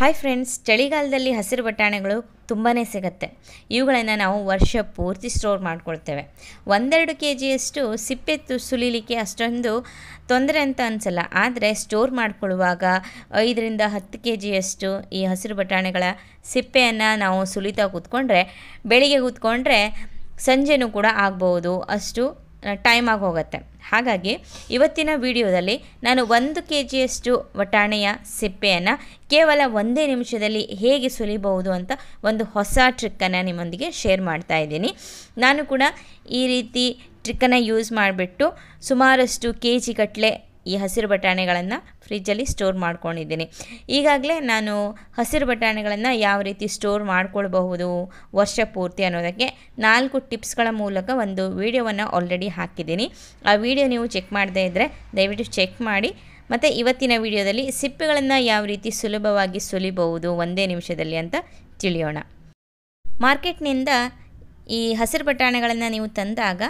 hi friends ಚಳಿಗಾಲದಲ್ಲಿ ಹಸಿರು ಬಟಾಣೆಗಳು ತುಂಬಾ ಸಿಗುತ್ತೆ ಇವುಗಳನ್ನು ನಾವು ವರ್ಷ ಪೂರ್ತಿ ಸ್ಟೋರ್ ಮಾಡ್ಕೊಳ್ತೇವೆ ಒಂದೆರಡು ಕೆ ಜಿಯಷ್ಟು ಸಿಪ್ಪೆ ಸುಲಿಲಿಕ್ಕೆ ಅಷ್ಟೊಂದು ತೊಂದರೆ ಅಂತ ಅನಿಸಲ್ಲ ಆದರೆ ಸ್ಟೋರ್ ಮಾಡಿಕೊಳ್ಳುವಾಗ ಐದರಿಂದ ಹತ್ತು ಕೆ ಜಿಯಷ್ಟು ಈ ಹಸಿರು ಬಟಾಣೆಗಳ ಸಿಪ್ಪೆಯನ್ನು ನಾವು ಸುಲಿತಾ ಕೂತ್ಕೊಂಡ್ರೆ ಬೆಳಿಗ್ಗೆ ಕೂತ್ಕೊಂಡ್ರೆ ಸಂಜೆನೂ ಕೂಡ ಆಗ್ಬೋದು ಅಷ್ಟು ಟೈಮ್ ಆಗಿ ಹೋಗುತ್ತೆ ಹಾಗಾಗಿ ಇವತ್ತಿನ ವಿಡಿಯೋದಲ್ಲಿ ನಾನು ಒಂದು ಕೆ ಜಿಯಷ್ಟು ವಟಾಣೆಯ ಸಿಪ್ಪೆಯನ್ನು ಕೇವಲ ಒಂದೇ ನಿಮಿಷದಲ್ಲಿ ಹೇಗೆ ಸುಲಿಬಹುದು ಅಂತ ಒಂದು ಹೊಸ ಟ್ರಿಕ್ಕನ್ನು ನಿಮ್ಮೊಂದಿಗೆ ಶೇರ್ ಮಾಡ್ತಾ ಇದ್ದೀನಿ ನಾನು ಕೂಡ ಈ ರೀತಿ ಟ್ರಿಕ್ಕನ್ನು ಯೂಸ್ ಮಾಡಿಬಿಟ್ಟು ಸುಮಾರಷ್ಟು ಕೆ ಜಿ ಕಟ್ಲೆ ಈ ಹಸಿರು ಬಟಾಣಿಗಳನ್ನು ಫ್ರಿಜ್ಜಲ್ಲಿ ಸ್ಟೋರ್ ಮಾಡ್ಕೊಂಡಿದ್ದೀನಿ ಈಗಾಗಲೇ ನಾನು ಹಸಿರು ಬಟಾಣಿಗಳನ್ನು ಯಾವ ರೀತಿ ಸ್ಟೋರ್ ಮಾಡ್ಕೊಳ್ಬಹುದು ವರ್ಷ ಪೂರ್ತಿ ಅನ್ನೋದಕ್ಕೆ ನಾಲ್ಕು ಟಿಪ್ಸ್ಗಳ ಮೂಲಕ ಒಂದು ವೀಡಿಯೋವನ್ನು ಆಲ್ರೆಡಿ ಹಾಕಿದ್ದೀನಿ ಆ ವಿಡಿಯೋ ನೀವು ಚೆಕ್ ಮಾಡದೇ ಇದ್ದರೆ ದಯವಿಟ್ಟು ಚೆಕ್ ಮಾಡಿ ಮತ್ತು ಇವತ್ತಿನ ವಿಡಿಯೋದಲ್ಲಿ ಸಿಪ್ಪೆಗಳನ್ನು ಯಾವ ರೀತಿ ಸುಲಭವಾಗಿ ಸುಲಿಬಹುದು ಒಂದೇ ನಿಮಿಷದಲ್ಲಿ ಅಂತ ತಿಳಿಯೋಣ ಮಾರ್ಕೆಟ್ನಿಂದ ಈ ಹಸಿರು ಬಟಾಣಿಗಳನ್ನು ನೀವು ತಂದಾಗ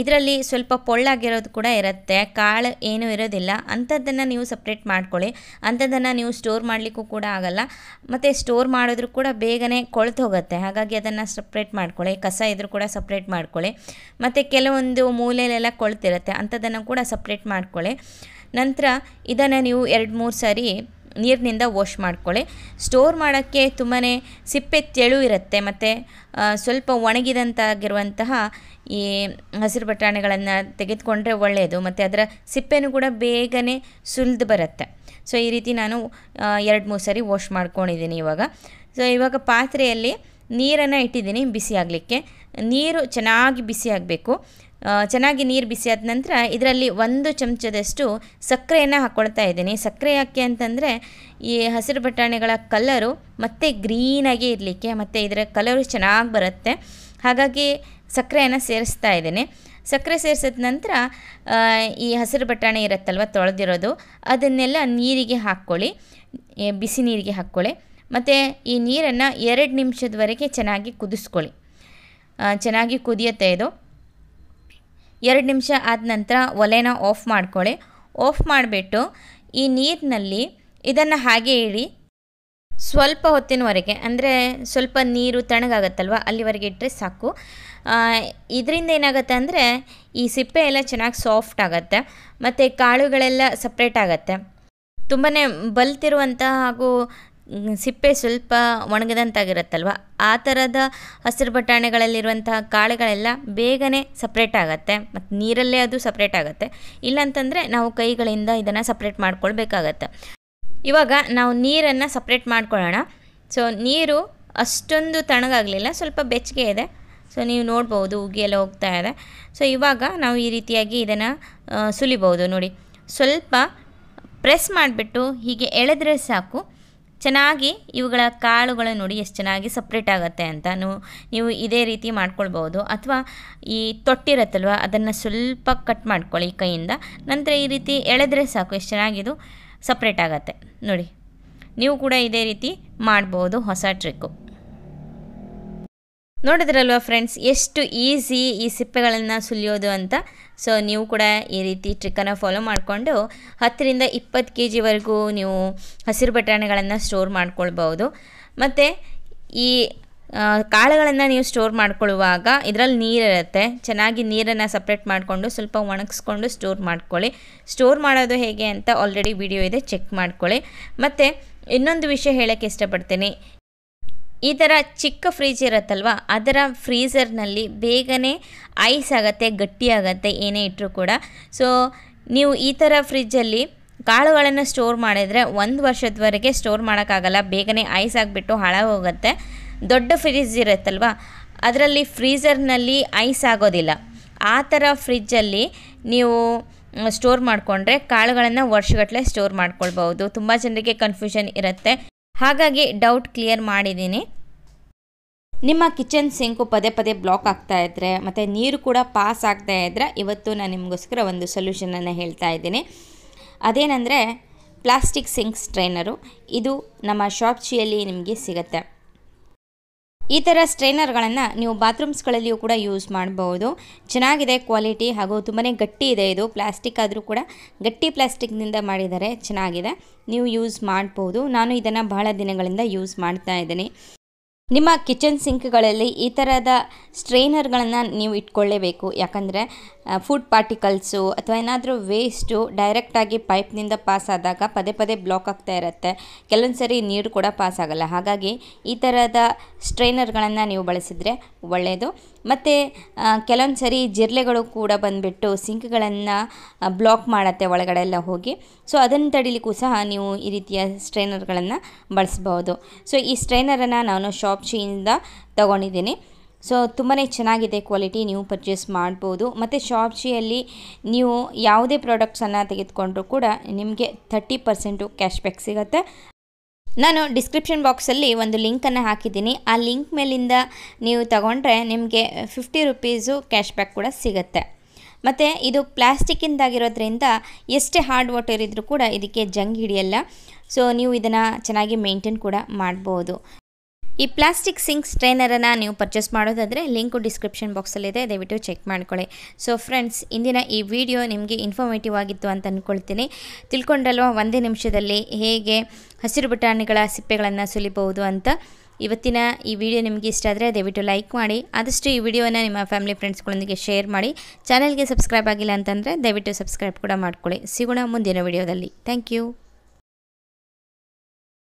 ಇದರಲ್ಲಿ ಸ್ವಲ್ಪ ಪೊಳ್ಳಾಗಿರೋದು ಕೂಡ ಇರುತ್ತೆ ಕಾಳು ಏನೂ ಇರೋದಿಲ್ಲ ಅಂಥದ್ದನ್ನು ನೀವು ಸಪ್ರೇಟ್ ಮಾಡ್ಕೊಳ್ಳಿ ಅಂಥದ್ದನ್ನು ನೀವು ಸ್ಟೋರ್ ಮಾಡಲಿಕ್ಕೂ ಕೂಡ ಆಗಲ್ಲ ಮತ್ತು ಸ್ಟೋರ್ ಮಾಡಿದ್ರು ಕೂಡ ಬೇಗನೆ ಕೊಳೆತು ಹೋಗುತ್ತೆ ಹಾಗಾಗಿ ಅದನ್ನು ಸಪ್ರೇಟ್ ಮಾಡ್ಕೊಳ್ಳಿ ಕಸ ಇದ್ರೂ ಕೂಡ ಸಪ್ರೇಟ್ ಮಾಡ್ಕೊಳ್ಳಿ ಮತ್ತು ಕೆಲವೊಂದು ಮೂಲೆಯಲ್ಲೆಲ್ಲ ಕೊಳ್ತಿರುತ್ತೆ ಅಂಥದ್ದನ್ನು ಕೂಡ ಸಪ್ರೇಟ್ ಮಾಡ್ಕೊಳ್ಳಿ ನಂತರ ಇದನ್ನು ನೀವು ಎರಡು ಮೂರು ಸಾರಿ ನೀರಿನಿಂದ ವಾಶ್ ಮಾಡ್ಕೊಳ್ಳಿ ಸ್ಟೋರ್ ಮಾಡೋಕ್ಕೆ ತುಂಬಾ ಸಿಪ್ಪೆ ತೆಳು ಇರುತ್ತೆ ಮತ್ತು ಸ್ವಲ್ಪ ಒಣಗಿದಂತಾಗಿರುವಂತಹ ಈ ಹಸಿರು ಬಟಾಣಿಗಳನ್ನು ತೆಗೆದುಕೊಂಡ್ರೆ ಒಳ್ಳೆಯದು ಮತ್ತು ಅದರ ಸಿಪ್ಪೆನೂ ಕೂಡ ಬೇಗನೆ ಸುಲಿದು ಬರುತ್ತೆ ಸೊ ಈ ರೀತಿ ನಾನು ಎರಡು ಮೂರು ಸರಿ ವಾಶ್ ಮಾಡ್ಕೊಂಡಿದ್ದೀನಿ ಇವಾಗ ಸೊ ಇವಾಗ ಪಾತ್ರೆಯಲ್ಲಿ ನೀರನ್ನು ಇಟ್ಟಿದ್ದೀನಿ ಬಿಸಿ ಆಗಲಿಕ್ಕೆ ನೀರು ಚೆನ್ನಾಗಿ ಬಿಸಿ ಆಗಬೇಕು ಚೆನ್ನಾಗಿ ನೀರು ಬಿಸಿ ಆದ ನಂತರ ಇದರಲ್ಲಿ ಒಂದು ಚಮಚದಷ್ಟು ಸಕ್ಕರೆಯನ್ನು ಹಾಕ್ಕೊಳ್ತಾ ಇದ್ದೀನಿ ಸಕ್ಕರೆ ಯಾಕೆ ಅಂತಂದರೆ ಈ ಹಸಿರು ಬಟಾಣಿಗಳ ಕಲರು ಮತ್ತೆ ಗ್ರೀನಾಗಿ ಇರಲಿಕ್ಕೆ ಮತ್ತು ಇದರ ಕಲರು ಚೆನ್ನಾಗಿ ಬರುತ್ತೆ ಹಾಗಾಗಿ ಸಕ್ಕರೆಯನ್ನು ಸೇರಿಸ್ತಾ ಇದ್ದೀನಿ ಸಕ್ಕರೆ ಸೇರಿಸಿದ ನಂತರ ಈ ಹಸಿರು ಬಟಾಣಿ ಇರುತ್ತಲ್ವ ತೊಳೆದಿರೋದು ಅದನ್ನೆಲ್ಲ ನೀರಿಗೆ ಹಾಕ್ಕೊಳ್ಳಿ ಬಿಸಿ ನೀರಿಗೆ ಹಾಕ್ಕೊಳ್ಳಿ ಮತ್ತು ಈ ನೀರನ್ನು ಎರಡು ನಿಮಿಷದವರೆಗೆ ಚೆನ್ನಾಗಿ ಕುದಿಸ್ಕೊಳ್ಳಿ ಚೆನ್ನಾಗಿ ಕುದಿಯುತ್ತೆ ಇದು ಎರಡು ನಿಮಿಷ ಆದ ನಂತರ ಒಲೆನ ಆಫ್ ಮಾಡ್ಕೊಳ್ಳಿ ಆಫ್ ಮಾಡಿಬಿಟ್ಟು ಈ ನೀರಿನಲ್ಲಿ ಇದನ್ನು ಹಾಗೆ ಇಡಿ ಸ್ವಲ್ಪ ಹೊತ್ತಿನವರೆಗೆ ಅಂದರೆ ಸ್ವಲ್ಪ ನೀರು ತಣ್ಣಗಾಗತ್ತಲ್ವ ಅಲ್ಲಿವರೆಗೆ ಇಟ್ಟರೆ ಸಾಕು ಇದರಿಂದ ಏನಾಗುತ್ತೆ ಅಂದರೆ ಈ ಸಿಪ್ಪೆ ಎಲ್ಲ ಚೆನ್ನಾಗಿ ಸಾಫ್ಟ್ ಆಗುತ್ತೆ ಮತ್ತು ಕಾಳುಗಳೆಲ್ಲ ಸಪ್ರೇಟ್ ಆಗುತ್ತೆ ತುಂಬಾ ಬಲ್ತಿರುವಂಥ ಹಾಗೂ ಸಿಪ್ಪೆ ಸ್ವಲ್ಪ ಒಣಗಿದಂತಾಗಿರುತ್ತಲ್ವ ಆ ಥರದ ಹಸಿರು ಬಟಾಣಿಗಳಲ್ಲಿರುವಂತಹ ಕಾಳುಗಳೆಲ್ಲ ಬೇಗನೆ ಸಪ್ರೇಟ್ ಆಗುತ್ತೆ ಮತ್ತು ನೀರಲ್ಲೇ ಅದು ಸಪ್ರೇಟ್ ಆಗುತ್ತೆ ಇಲ್ಲಾಂತಂದರೆ ನಾವು ಕೈಗಳಿಂದ ಇದನ್ನು ಸಪ್ರೇಟ್ ಮಾಡ್ಕೊಳ್ಬೇಕಾಗತ್ತೆ ಇವಾಗ ನಾವು ನೀರನ್ನು ಸಪ್ರೇಟ್ ಮಾಡ್ಕೊಳ್ಳೋಣ ಸೊ ನೀರು ಅಷ್ಟೊಂದು ತಣಗಾಗಲಿಲ್ಲ ಸ್ವಲ್ಪ ಬೆಚ್ಚಗೆ ಇದೆ ಸೊ ನೀವು ನೋಡ್ಬೋದು ಉಗಿ ಎಲ್ಲ ಹೋಗ್ತಾ ಇದೆ ಸೊ ಇವಾಗ ನಾವು ಈ ರೀತಿಯಾಗಿ ಇದನ್ನು ಸುಲಿಬೋದು ನೋಡಿ ಸ್ವಲ್ಪ ಪ್ರೆಸ್ ಮಾಡಿಬಿಟ್ಟು ಹೀಗೆ ಎಳೆದ್ರೆ ಸಾಕು ಚೆನ್ನಾಗಿ ಇವುಗಳ ಕಾಳುಗಳು ನೋಡಿ ಎಷ್ಟು ಚೆನ್ನಾಗಿ ಸಪ್ರೇಟ್ ಆಗುತ್ತೆ ಅಂತ ನೀವು ಇದೇ ರೀತಿ ಮಾಡ್ಕೊಳ್ಬೋದು ಅಥವಾ ಈ ತೊಟ್ಟಿರತ್ತಲ್ವ ಅದನ್ನು ಸ್ವಲ್ಪ ಕಟ್ ಮಾಡ್ಕೊಳ್ಳಿ ಕೈಯಿಂದ ನಂತರ ಈ ರೀತಿ ಎಳೆದ್ರೆ ಸಾಕು ಎಷ್ಟು ಚೆನ್ನಾಗಿದು ಸಪ್ರೇಟ್ ಆಗುತ್ತೆ ನೋಡಿ ನೀವು ಕೂಡ ಇದೇ ರೀತಿ ಮಾಡ್ಬೋದು ಹೊಸ ಟ್ರಿಕ್ಕು ನೋಡಿದ್ರಲ್ವ ಫ್ರೆಂಡ್ಸ್ ಎಷ್ಟು ಈಸಿ ಈ ಸಿಪ್ಪೆಗಳನ್ನು ಸುಲಿಯೋದು ಅಂತ ಸೊ ನೀವು ಕೂಡ ಈ ರೀತಿ ಟ್ರಿಕ್ಕನ್ನು ಫಾಲೋ ಮಾಡಿಕೊಂಡು ಹತ್ತರಿಂದ ಇಪ್ಪತ್ತು ಕೆ ಜಿವರೆಗೂ ನೀವು ಹಸಿರು ಬಟಾಣಿಗಳನ್ನು ಸ್ಟೋರ್ ಮಾಡ್ಕೊಳ್ಬೋದು ಮತ್ತು ಈ ಕಾಳುಗಳನ್ನು ನೀವು ಸ್ಟೋರ್ ಮಾಡ್ಕೊಳ್ಳುವಾಗ ಇದರಲ್ಲಿ ನೀರಿರುತ್ತೆ ಚೆನ್ನಾಗಿ ನೀರನ್ನು ಸಪ್ರೇಟ್ ಮಾಡಿಕೊಂಡು ಸ್ವಲ್ಪ ಒಣಗಿಸ್ಕೊಂಡು ಸ್ಟೋರ್ ಮಾಡ್ಕೊಳ್ಳಿ ಸ್ಟೋರ್ ಮಾಡೋದು ಹೇಗೆ ಅಂತ ಆಲ್ರೆಡಿ ವಿಡಿಯೋ ಇದೆ ಚೆಕ್ ಮಾಡ್ಕೊಳ್ಳಿ ಮತ್ತು ಇನ್ನೊಂದು ವಿಷಯ ಹೇಳೋಕ್ಕೆ ಇಷ್ಟಪಡ್ತೀನಿ ಈ ಥರ ಚಿಕ್ಕ ಫ್ರಿಜ್ ಇರುತ್ತಲ್ವ ಅದರ ಫ್ರೀಝರ್ನಲ್ಲಿ ಬೇಗನೆ ಐಸ್ ಆಗುತ್ತೆ ಗಟ್ಟಿ ಆಗುತ್ತೆ ಏನೇ ಇಟ್ಟರೂ ಕೂಡ ಸೊ ನೀವು ಈ ಥರ ಫ್ರಿಜ್ಜಲ್ಲಿ ಕಾಳುಗಳನ್ನು ಸ್ಟೋರ್ ಮಾಡಿದರೆ ಒಂದು ವರ್ಷದವರೆಗೆ ಸ್ಟೋರ್ ಮಾಡೋಕ್ಕಾಗಲ್ಲ ಬೇಗನೆ ಐಸ್ ಆಗಿಬಿಟ್ಟು ಹೋಗುತ್ತೆ ದೊಡ್ಡ ಫ್ರಿಜ್ ಇರುತ್ತಲ್ವ ಅದರಲ್ಲಿ ಫ್ರೀಝರ್ನಲ್ಲಿ ಐಸ್ ಆಗೋದಿಲ್ಲ ಆ ಥರ ಫ್ರಿಜ್ಜಲ್ಲಿ ನೀವು ಸ್ಟೋರ್ ಮಾಡಿಕೊಂಡ್ರೆ ಕಾಳುಗಳನ್ನು ವರ್ಷಗಟ್ಟಲೆ ಸ್ಟೋರ್ ಮಾಡ್ಕೊಳ್ಬಹುದು ತುಂಬ ಜನರಿಗೆ ಕನ್ಫ್ಯೂಷನ್ ಇರುತ್ತೆ ಹಾಗಾಗಿ ಡೌಟ್ ಕ್ಲಿಯರ್ ಮಾಡಿದ್ದೀನಿ ನಿಮ್ಮ ಕಿಚನ್ ಸಿಂಕು ಪದೇ ಪದೇ ಬ್ಲಾಕ್ ಆಗ್ತಾ ಇದ್ದರೆ ಮತ್ತು ನೀರು ಕೂಡ ಪಾಸ್ ಆಗ್ತಾ ಇದ್ದರೆ ಇವತ್ತು ನಾನು ನಿಮಗೋಸ್ಕರ ಒಂದು ಸೊಲ್ಯೂಷನನ್ನು ಹೇಳ್ತಾ ಇದ್ದೀನಿ ಅದೇನೆಂದರೆ ಪ್ಲಾಸ್ಟಿಕ್ ಸಿಂಕ್ ಸ್ಟ್ರೈನರು ಇದು ನಮ್ಮ ಶಾಪ್ಚಿಯಲ್ಲಿ ನಿಮಗೆ ಸಿಗುತ್ತೆ ಈ ಥರ ಸ್ಟ್ರೈನರ್ಗಳನ್ನು ನೀವು ಬಾತ್ರೂಮ್ಸ್ಗಳಲ್ಲಿಯೂ ಕೂಡ ಯೂಸ್ ಮಾಡಬಹುದು ಚೆನ್ನಾಗಿದೆ ಕ್ವಾಲಿಟಿ ಹಾಗೂ ತುಂಬಾ ಗಟ್ಟಿ ಇದೆ ಇದು ಪ್ಲಾಸ್ಟಿಕ್ ಆದರೂ ಕೂಡ ಗಟ್ಟಿ ಪ್ಲಾಸ್ಟಿಕ್ನಿಂದ ಮಾಡಿದ್ದಾರೆ ಚೆನ್ನಾಗಿದೆ ನೀವು ಯೂಸ್ ಮಾಡ್ಬೋದು ನಾನು ಇದನ್ನು ಬಹಳ ದಿನಗಳಿಂದ ಯೂಸ್ ಮಾಡ್ತಾ ಇದ್ದೀನಿ ನಿಮ್ಮ ಕಿಚನ್ ಸಿಂಕ್ಗಳಲ್ಲಿ ಈ ಥರದ ಸ್ಟ್ರೈನರ್ಗಳನ್ನು ನೀವು ಇಟ್ಕೊಳ್ಳೇಬೇಕು ಯಾಕಂದರೆ ಫುಡ್ ಪಾರ್ಟಿಕಲ್ಸು ಅಥವಾ ಏನಾದರೂ ವೇಸ್ಟು ಡೈರೆಕ್ಟಾಗಿ ಪೈಪ್ನಿಂದ ಪಾಸ್ ಆದಾಗ ಪದೇ ಪದೇ ಬ್ಲಾಕ್ ಆಗ್ತಾ ಇರುತ್ತೆ ಕೆಲವೊಂದು ಸರಿ ನೀರು ಕೂಡ ಪಾಸ್ ಆಗಲ್ಲ ಹಾಗಾಗಿ ಈ ಥರದ ಸ್ಟ್ರೈನರ್ಗಳನ್ನು ನೀವು ಬಳಸಿದರೆ ಒಳ್ಳೆಯದು ಮತ್ತು ಕೆಲವೊಂದು ಸರಿ ಜಿರಳೆಗಳು ಕೂಡ ಬಂದುಬಿಟ್ಟು ಸಿಂಕ್ಗಳನ್ನು ಬ್ಲಾಕ್ ಮಾಡತ್ತೆ ಒಳಗಡೆ ಎಲ್ಲ ಹೋಗಿ ಸೊ ಅದನ್ನು ತಡಿಲಿಕ್ಕೂ ಸಹ ನೀವು ಈ ರೀತಿಯ ಸ್ಟ್ರೈನರ್ಗಳನ್ನು ಬಳಸ್ಬೋದು ಸೊ ಈ ಸ್ಟ್ರೈನರನ್ನು ನಾನು ಶಾಪ್ ಶಾಪ್ ಚೀನಿಂದ ತೊಗೊಂಡಿದ್ದೀನಿ ಸೊ ತುಂಬಾ ಚೆನ್ನಾಗಿದೆ ಕ್ವಾಲಿಟಿ ನೀವು ಪರ್ಚೇಸ್ ಮಾಡ್ಬೋದು ಮತ್ತು ಶಾಪ್ಚಿಯಲ್ಲಿ ನೀವು ಯಾವುದೇ ಪ್ರಾಡಕ್ಟ್ಸನ್ನು ತೆಗೆದುಕೊಂಡ್ರೂ ಕೂಡ ನಿಮಗೆ ತರ್ಟಿ ಪರ್ಸೆಂಟು ಕ್ಯಾಶ್ ಬ್ಯಾಕ್ ಸಿಗುತ್ತೆ ನಾನು ಡಿಸ್ಕ್ರಿಪ್ಷನ್ ಬಾಕ್ಸಲ್ಲಿ ಒಂದು ಲಿಂಕನ್ನು ಹಾಕಿದ್ದೀನಿ ಆ ಲಿಂಕ್ ಮೇಲಿಂದ ನೀವು ತಗೊಂಡ್ರೆ ನಿಮಗೆ ಫಿಫ್ಟಿ ರುಪೀಸು ಕ್ಯಾಶ್ ಬ್ಯಾಕ್ ಕೂಡ ಸಿಗುತ್ತೆ ಮತ್ತು ಇದು ಪ್ಲಾಸ್ಟಿಕ್ಕಿಂದಾಗಿರೋದ್ರಿಂದ ಎಷ್ಟೇ ಹಾರ್ಡ್ ವಾಟರ್ ಇದ್ದರೂ ಕೂಡ ಇದಕ್ಕೆ ಜಂಗ್ ಹಿಡಿಯಲ್ಲ ಸೊ ನೀವು ಇದನ್ನು ಚೆನ್ನಾಗಿ ಮೇಂಟೈನ್ ಕೂಡ ಮಾಡ್ಬೋದು ಈ ಪ್ಲಾಸ್ಟಿಕ್ ಸಿಂಕ್ಸ್ ಸ್ಟ್ರೈನರನ್ನು ನೀವು ಪರ್ಚೇಸ್ ಮಾಡೋದಾದರೆ ಲಿಂಕು ಡಿಸ್ಕ್ರಿಪ್ಷನ್ ಬಾಕ್ಸಲ್ಲಿದೆ ದಯವಿಟ್ಟು ಚೆಕ್ ಮಾಡ್ಕೊಳ್ಳಿ ಸೊ ಫ್ರೆಂಡ್ಸ್ ಇಂದಿನ ಈ ವಿಡಿಯೋ ನಿಮಗೆ ಇನ್ಫಾರ್ಮೇಟಿವ್ ಆಗಿತ್ತು ಅಂತ ಅಂದ್ಕೊಳ್ತೀನಿ ತಿಳ್ಕೊಂಡಲ್ವ ಒಂದೇ ನಿಮಿಷದಲ್ಲಿ ಹೇಗೆ ಹಸಿರು ಬಟಾಣಿಗಳ ಸಿಪ್ಪೆಗಳನ್ನು ಸುಲಿಬಹುದು ಅಂತ ಇವತ್ತಿನ ಈ ವಿಡಿಯೋ ನಿಮಗೆ ಇಷ್ಟ ಆದರೆ ದಯವಿಟ್ಟು ಲೈಕ್ ಮಾಡಿ ಆದಷ್ಟು ಈ ವಿಡಿಯೋನ ನಿಮ್ಮ ಫ್ಯಾಮಿಲಿ ಫ್ರೆಂಡ್ಸ್ಗಳೊಂದಿಗೆ ಶೇರ್ ಮಾಡಿ ಚಾನಲ್ಗೆ ಸಬ್ಸ್ಕ್ರೈಬ್ ಆಗಿಲ್ಲ ಅಂತಂದರೆ ದಯವಿಟ್ಟು ಸಬ್ಸ್ಕ್ರೈಬ್ ಕೂಡ ಮಾಡ್ಕೊಳ್ಳಿ ಸಿಗೋಣ ಮುಂದಿನ ವಿಡಿಯೋದಲ್ಲಿ ಥ್ಯಾಂಕ್ ಯು